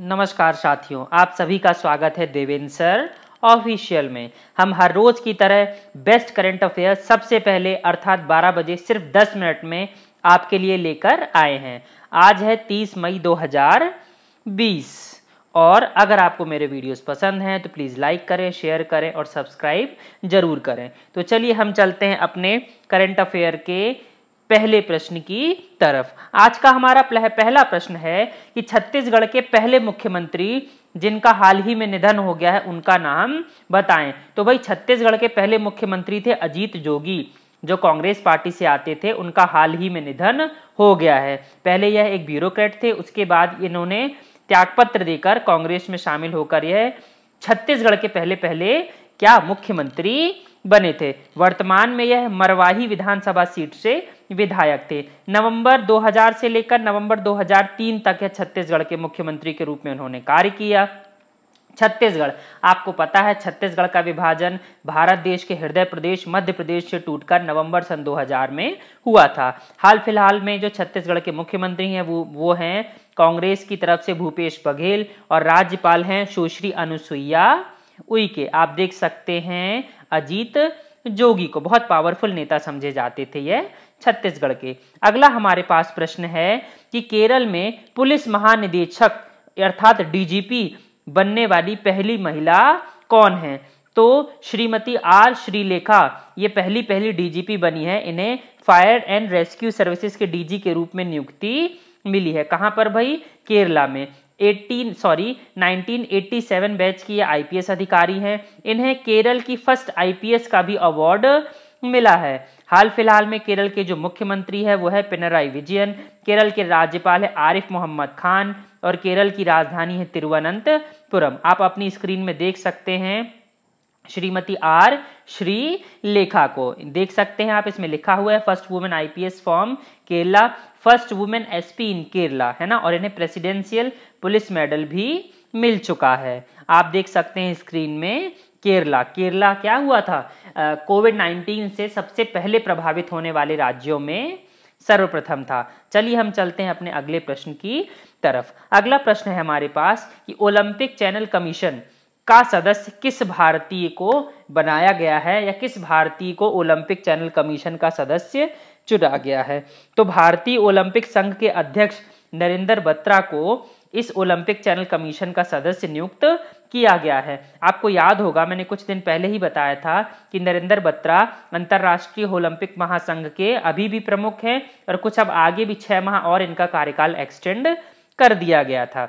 नमस्कार साथियों आप सभी का स्वागत है देवेंद्र सर ऑफिशियल में हम हर रोज की तरह बेस्ट करंट अफेयर सबसे पहले अर्थात 12 बजे सिर्फ 10 मिनट में आपके लिए लेकर आए हैं आज है 30 मई 2020 और अगर आपको मेरे वीडियोस पसंद हैं तो प्लीज़ लाइक करें शेयर करें और सब्सक्राइब जरूर करें तो चलिए हम चलते हैं अपने करंट अफेयर के पहले प्रश्न की तरफ आज का हमारा पहला प्रश्न है कि छत्तीसगढ़ के पहले मुख्यमंत्री जिनका हाल ही में निधन हो गया है उनका नाम बताएं तो भाई छत्तीसगढ़ के पहले मुख्यमंत्री थे अजीत जोगी जो कांग्रेस पार्टी से आते थे उनका हाल ही में निधन हो गया है पहले यह एक ब्यूरोक्रेट थे उसके बाद इन्होंने त्यागपत्र देकर कांग्रेस में शामिल होकर यह छत्तीसगढ़ के पहले पहले क्या मुख्यमंत्री बने थे वर्तमान में यह मरवाही विधानसभा सीट से विधायक थे नवंबर 2000 से लेकर नवंबर 2003 तक यह छत्तीसगढ़ के मुख्यमंत्री के रूप में उन्होंने कार्य किया छत्तीसगढ़ आपको पता है छत्तीसगढ़ का विभाजन भारत देश के हृदय प्रदेश मध्य प्रदेश से टूटकर नवंबर सन 2000 में हुआ था हाल फिलहाल में जो छत्तीसगढ़ के मुख्यमंत्री हैं वो वो हैं कांग्रेस की तरफ से भूपेश बघेल और राज्यपाल हैं सुश्री अनुसुईया उइके आप देख सकते हैं अजीत जोगी को बहुत पावरफुल नेता समझे जाते थे ये छत्तीसगढ़ के अगला हमारे पास प्रश्न है कि केरल में पुलिस महानिदेशक अर्थात डीजीपी बनने वाली पहली महिला कौन है तो श्रीमती आर श्रीलेखा ये पहली पहली डीजीपी बनी है इन्हें फायर एंड रेस्क्यू सर्विसेज के डीजी के रूप में नियुक्ति मिली है कहाँ पर भाई केरला में 18 सॉरी 1987 बैच की ये आईपीएस अधिकारी हैं इन्हें केरल की फर्स्ट आईपीएस का भी अवार्ड मिला है हाल फिलहाल में केरल के जो मुख्यमंत्री है वो है पिनराई विजयन केरल के राज्यपाल है आरिफ मोहम्मद खान और केरल की राजधानी है तिरुवनंतपुरम आप अपनी स्क्रीन में देख सकते हैं श्रीमती आर श्री लेखा को देख सकते हैं आप इसमें लिखा हुआ है first women IPS form Kerala first women SP in Kerala है ना और इन्हें प्रेसिडेंशियल पुलिस मेडल भी मिल चुका है आप देख सकते हैं स्क्रीन में केरला केरला क्या हुआ था कोविड नाइन्टीन से सबसे पहले प्रभावित होने वाले राज्यों में सर्वप्रथम था चलिए हम चलते हैं अपने अगले प्रश्न की तरफ अगला प्रश्न है हमारे पास कि ओलंपिक चैनल कमीशन का सदस्य किस भारतीय को बनाया गया है या किस भारतीय को ओलंपिक चैनल कमीशन का सदस्य चुना गया है तो भारतीय ओलंपिक संघ के अध्यक्ष नरेंद्र बत्रा को इस ओलंपिक चैनल कमीशन का सदस्य नियुक्त किया गया है आपको याद होगा मैंने कुछ दिन पहले ही बताया था कि नरेंद्र बत्रा अंतर्राष्ट्रीय ओलंपिक महासंघ के अभी भी प्रमुख हैं और कुछ अब आगे भी छः माह और इनका कार्यकाल एक्सटेंड कर दिया गया था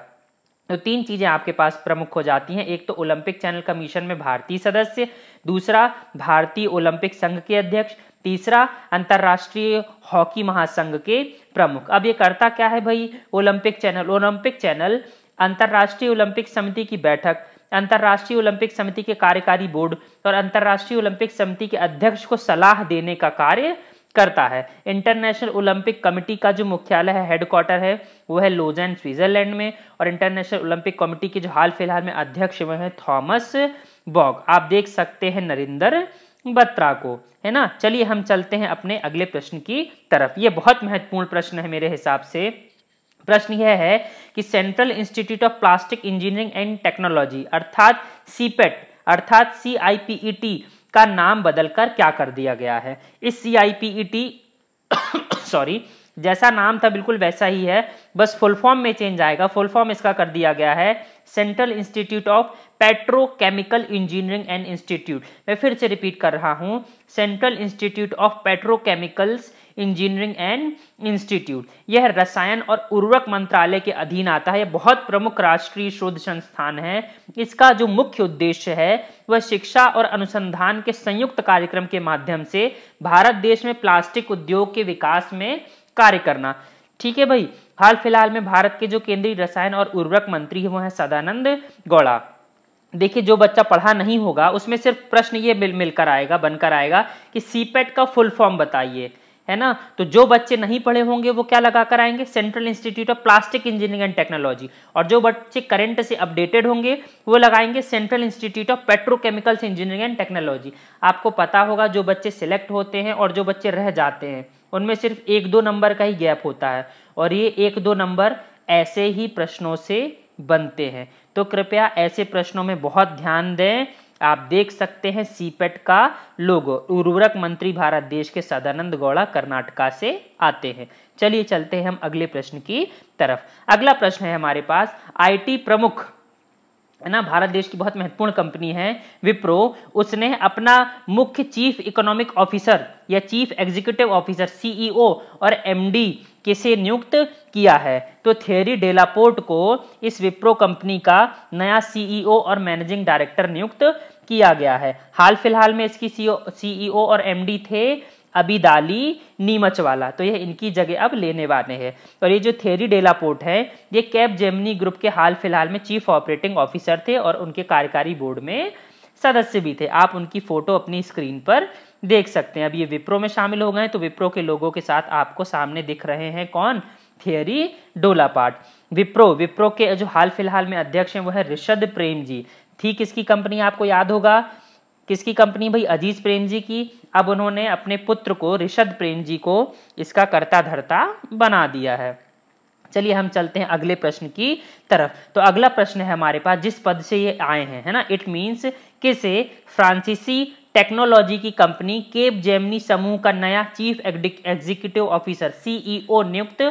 तो तीन चीज़ें आपके पास प्रमुख हो जाती हैं एक तो ओलंपिक चैनल कमीशन में भारतीय सदस्य दूसरा भारतीय ओलंपिक संघ के अध्यक्ष तीसरा अंतर्राष्ट्रीय हॉकी महासंघ के प्रमुख अब ये करता क्या है भाई ओलंपिक चैनल ओलंपिक चैनल अंतर्राष्ट्रीय ओलंपिक समिति की बैठक अंतर्राष्ट्रीय ओलंपिक समिति के कार्यकारी बोर्ड और अंतर्राष्ट्रीय ओलंपिक समिति के अध्यक्ष को सलाह देने का कार्य करता है इंटरनेशनल ओलंपिक कमेटी का जो मुख्यालय है हेडक्वार्टर है वो है लोजन स्विट्जरलैंड में और इंटरनेशनल ओलंपिक कमेटी के जो हाल फिलहाल में अध्यक्ष वह हैं थॉमस बॉग आप देख सकते हैं नरेंद्र बत्रा को है ना चलिए हम चलते हैं अपने अगले प्रश्न की तरफ ये बहुत महत्वपूर्ण प्रश्न है मेरे हिसाब से प्रश्न यह है कि central institute of plastic engineering and technology अर्थात सीपेट e अर्थात सी आई पी ई टी का नाम बदलकर क्या कर दिया गया है इस C I P E T sorry जैसा नाम था बिल्कुल वैसा ही है बस फुल फॉर्म में चेंज आएगा फुल फॉर्म इसका कर दिया गया है central institute of petrochemical engineering and institute मैं फिर से रिपीट कर रहा हूँ central institute of petrochemicals engineering and institute यह रसायन और उर्वरक मंत्रालय के अधीन आता है यह बहुत प्रमुख राष्ट्रीय शोध संस्थान है इसका जो मुख्य उद्देश्य है वह शिक्षा और अनुसंधान के संयुक्त कार्यक्रम के माध्यम से भारत देश में प्लास्टिक उद्योग के विकास में कार्य करना ठीक है भाई हाल फिलहाल में भारत के जो केंद्रीय रसायन और उर्वरक मंत्री है वो है सदानंद गौड़ा देखिए जो बच्चा पढ़ा नहीं होगा उसमें सिर्फ प्रश्न ये मिल मिलकर आएगा बनकर आएगा कि सीपेट e का फुल फॉर्म बताइए है ना तो जो बच्चे नहीं पढ़े होंगे वो क्या लगा कर आएंगे central institute of plastic engineering and technology और जो बच्चे करंट से अपडेटेड होंगे वो लगाएंगे central institute of petrochemicals engineering and technology आपको पता होगा जो बच्चे सिलेक्ट होते हैं और जो बच्चे रह जाते हैं उनमें सिर्फ एक दो नंबर का ही गैप होता है और ये एक दो नंबर ऐसे ही प्रश्नों से बनते हैं तो कृपया ऐसे प्रश्नों में बहुत ध्यान दें आप देख सकते हैं सीपेट e का लोगो उर्वरक मंत्री भारत देश के सदानंद गौड़ा कर्नाटका से आते हैं चलिए चलते हैं हम अगले प्रश्न की तरफ अगला प्रश्न है हमारे पास आईटी प्रमुख है ना भारत देश की बहुत महत्वपूर्ण कंपनी है विप्रो उसने अपना मुख्य चीफ इकोनॉमिक ऑफिसर या चीफ एग्जीक्यूटिव ऑफिसर सीईओ और एमडी किसे नियुक्त किया है तो थेरी डेलापोर्ट को इस विप्रो कंपनी का नया सीईओ और मैनेजिंग डायरेक्टर नियुक्त किया गया है हाल फिलहाल में इसकी सीईओ और एमडी थे अबिदाली नीमच वाला तो यह इनकी जगह अब लेने वाले हैं और ये जो थेरी डेलापोर्ट है ये कैब जेमनी ग्रुप के हाल फिलहाल में चीफ ऑपरेटिंग ऑफिसर थे और उनके कार्यकारी बोर्ड में सदस्य भी थे आप उनकी फोटो अपनी स्क्रीन पर देख सकते हैं अब ये विप्रो में शामिल हो गए तो विप्रो के लोगों के साथ आपको सामने दिख रहे हैं कौन थियरी डोलापाट विप्रो विप्रो के जो हाल फिलहाल में अध्यक्ष हैं वो है ऋषद प्रेम जी थी किसकी कंपनी आपको याद होगा किसकी कंपनी भाई अजीज प्रेम जी की अब उन्होंने अपने पुत्र को ऋषभ प्रेम जी को इसका कर्ता धर्ता बना दिया है चलिए हम चलते हैं अगले प्रश्न की तरफ तो अगला प्रश्न है हमारे पास जिस पद से ये आए हैं है ना इट मीन्स किसे फ्रांसीसी टेक्नोलॉजी की कंपनी केप जेमनी समूह का नया चीफ एग्जीक्यूटिव ऑफिसर सीईओ नियुक्त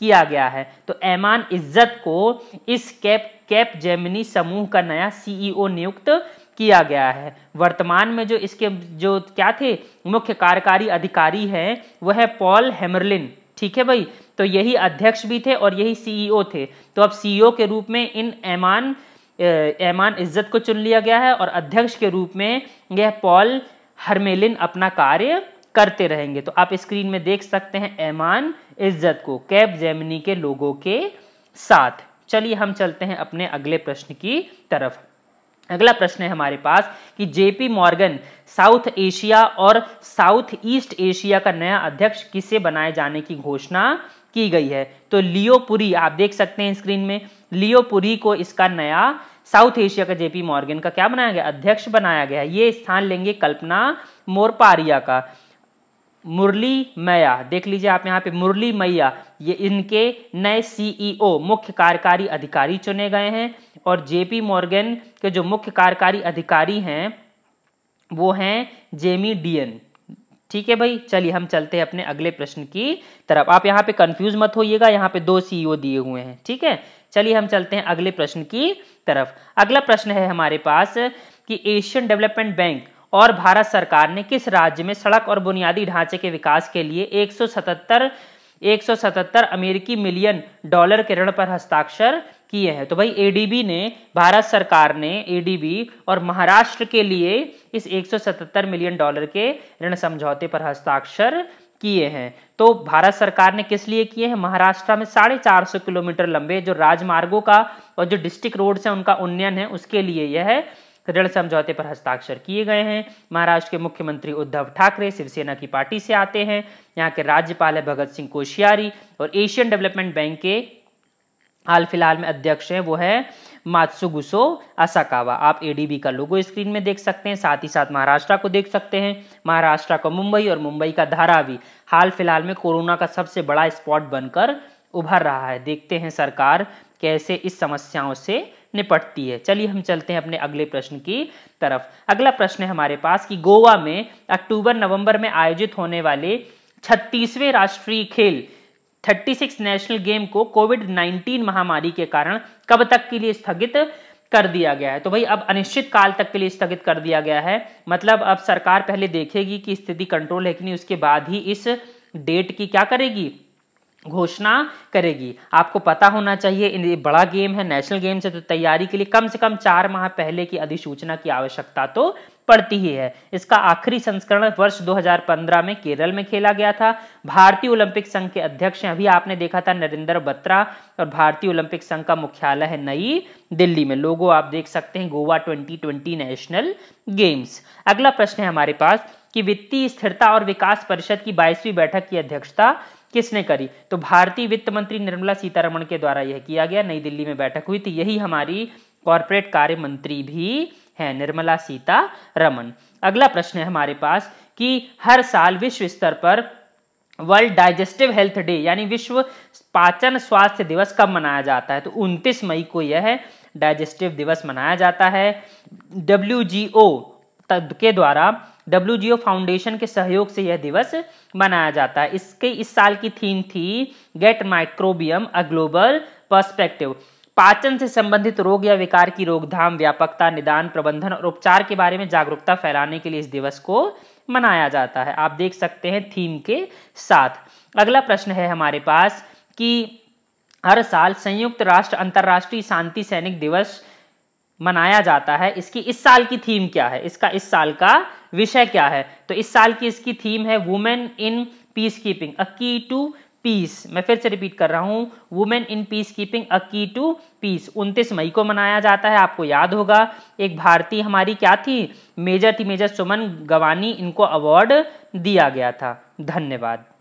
किया गया है तो ऐमान इज्जत को इस कैप कैप जेमनी समूह का नया सीईओ e नियुक्त किया गया है वर्तमान में जो इसके जो क्या थे मुख्य कार्यकारी अधिकारी हैं वह है पॉल हेमरलिन ठीक है भाई तो यही अध्यक्ष भी थे और यही सीईओ e थे तो अब सीईओ e के रूप में इन ऐमान ऐमान इज्जत को चुन लिया गया है और अध्यक्ष के रूप में यह पॉल हरमेलिन अपना कार्य करते रहेंगे तो आप स्क्रीन में देख सकते हैं ऐमान इज्जत को कैब जेमनी के लोगों के साथ चलिए हम चलते हैं अपने अगले प्रश्न की तरफ अगला प्रश्न है हमारे पास कि जेपी मॉर्गन साउथ एशिया और साउथ ईस्ट एशिया का नया अध्यक्ष किसे बनाए जाने की घोषणा की गई है तो लियो पुरी आप देख सकते हैं स्क्रीन में लियो पुरी को इसका नया साउथ एशिया का जेपी मॉर्गन का क्या बनाया गया अध्यक्ष बनाया गया ये स्थान लेंगे कल्पना मोरपारिया का मुरली मैया देख लीजिए आप यहाँ पे मुरली मैया ये इनके नए सीईओ e मुख्य कार्यकारी अधिकारी चुने गए हैं और जेपी मॉर्गन के जो मुख्य कार्यकारी अधिकारी हैं वो हैं जेमी डीएन ठीक है भाई चलिए हम चलते हैं अपने अगले प्रश्न की तरफ आप यहाँ पे कंफ्यूज मत होइएगा यहाँ पे दो सीईओ e दिए हुए हैं ठीक है चलिए हम चलते हैं अगले प्रश्न की तरफ अगला प्रश्न है हमारे पास कि एशियन डेवलपमेंट बैंक और भारत सरकार ने किस राज्य में सड़क और बुनियादी ढांचे के विकास के लिए 177 177 अमेरिकी मिलियन डॉलर के ऋण पर हस्ताक्षर किए हैं तो भाई एडीबी ने भारत सरकार ने एडीबी और महाराष्ट्र के लिए इस 177 मिलियन डॉलर के ऋण समझौते पर हस्ताक्षर किए हैं तो भारत सरकार ने किस लिए किए हैं महाराष्ट्र में साढ़े चार सौ किलोमीटर लंबे जो राजमार्गों का और जो डिस्ट्रिक्ट रोड्स हैं उनका उन्नयन है उसके लिए यह तो ऋण समझौते पर हस्ताक्षर किए गए हैं महाराष्ट्र के मुख्यमंत्री उद्धव ठाकरे शिवसेना की पार्टी से आते हैं यहाँ के राज्यपाल है भगत सिंह कोशियारी और एशियन डेवलपमेंट बैंक के हाल फिलहाल में अध्यक्ष हैं वो है मात्सुगुसो असाकावा आप एडीबी का लोगो स्क्रीन में देख सकते हैं साथ ही साथ महाराष्ट्र को देख सकते हैं महाराष्ट्र का मुंबई और मुंबई का धारावी हाल फिलहाल में कोरोना का सबसे बड़ा स्पॉट बनकर उभर रहा है देखते हैं सरकार कैसे इस समस्याओं से निपटती है चलिए हम चलते हैं अपने अगले प्रश्न की तरफ अगला प्रश्न है हमारे पास कि गोवा में अक्टूबर नवंबर में आयोजित होने वाले छत्तीसवें राष्ट्रीय खेल 36 नेशनल गेम को कोविड 19 महामारी के कारण कब तक के लिए स्थगित कर दिया गया है तो भाई अब अनिश्चित काल तक के लिए स्थगित कर दिया गया है मतलब अब सरकार पहले देखेगी कि स्थिति कंट्रोल है कि नहीं उसके बाद ही इस डेट की क्या करेगी घोषणा करेगी आपको पता होना चाहिए बड़ा गेम है नेशनल गेम्स है तो तैयारी के लिए कम से कम चार माह पहले की अधिसूचना की आवश्यकता तो पड़ती ही है इसका आखिरी संस्करण वर्ष 2015 में केरल में खेला गया था भारतीय ओलंपिक संघ के अध्यक्ष हैं अभी आपने देखा था नरेंद्र बत्रा और भारतीय ओलंपिक संघ का मुख्यालय है नई दिल्ली में लोगों आप देख सकते हैं गोवा 2020 नेशनल गेम्स अगला प्रश्न है हमारे पास कि वित्तीय स्थिरता और विकास परिषद की बाईसवीं बैठक की अध्यक्षता किसने करी तो भारतीय वित्त मंत्री निर्मला सीतारमण के द्वारा यह किया गया नई दिल्ली में बैठक हुई थी यही हमारी कॉरपोरेट कार्य मंत्री भी है निर्मला सीतारमण अगला प्रश्न है हमारे पास कि हर साल विश्व स्तर पर वर्ल्ड डाइजेस्टिव हेल्थ डे यानी विश्व पाचन स्वास्थ्य दिवस कब मनाया जाता है तो 29 मई को यह डाइजेस्टिव दिवस मनाया जाता है डब्ल्यू के द्वारा डब्ल्यू फाउंडेशन के सहयोग से यह दिवस मनाया जाता है इसके इस साल की थीम थी gut microbiome a global perspective पाचन से संबंधित रोग या विकार की रोकथाम व्यापकता निदान प्रबंधन और उपचार के बारे में जागरूकता फैलाने के लिए इस दिवस को मनाया जाता है आप देख सकते हैं थीम के साथ अगला प्रश्न है हमारे पास कि हर साल संयुक्त राष्ट्र अंतर्राष्ट्रीय शांति सैनिक दिवस मनाया जाता है इसकी इस साल की थीम क्या है इसका इस साल का विषय क्या है तो इस साल की इसकी थीम है women in peacekeeping a key to piece मैं फिर से रिपीट कर रहा हूँ women in peacekeeping a key to piece उनतीस मई को मनाया जाता है आपको याद होगा एक भारतीय हमारी क्या थी मेजर थी मेजर सुमन गवानी इनको अवार्ड दिया गया था धन्यवाद